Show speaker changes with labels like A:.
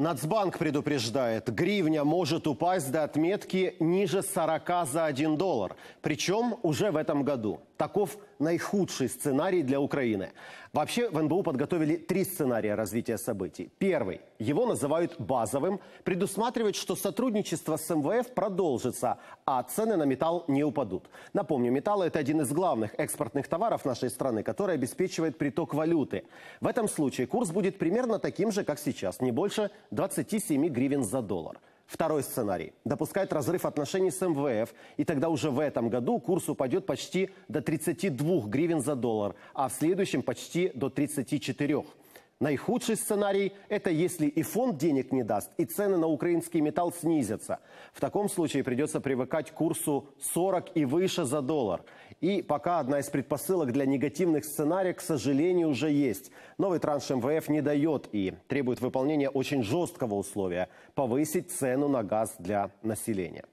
A: Нацбанк предупреждает, гривня может упасть до отметки ниже 40 за 1 доллар. Причем уже в этом году. Таков наихудший сценарий для Украины. Вообще в НБУ подготовили три сценария развития событий. Первый, его называют базовым, предусматривает, что сотрудничество с МВФ продолжится, а цены на металл не упадут. Напомню, металл – это один из главных экспортных товаров нашей страны, который обеспечивает приток валюты. В этом случае курс будет примерно таким же, как сейчас, не больше 27 гривен за доллар. Второй сценарий – допускает разрыв отношений с МВФ, и тогда уже в этом году курс упадет почти до 32 гривен за доллар, а в следующем почти до 34. Наихудший сценарий – это если и фонд денег не даст, и цены на украинский металл снизятся. В таком случае придется привыкать к курсу 40 и выше за доллар. И пока одна из предпосылок для негативных сценариев, к сожалению, уже есть. Новый транш МВФ не дает и требует выполнения очень жесткого условия – повысить цену на газ для населения.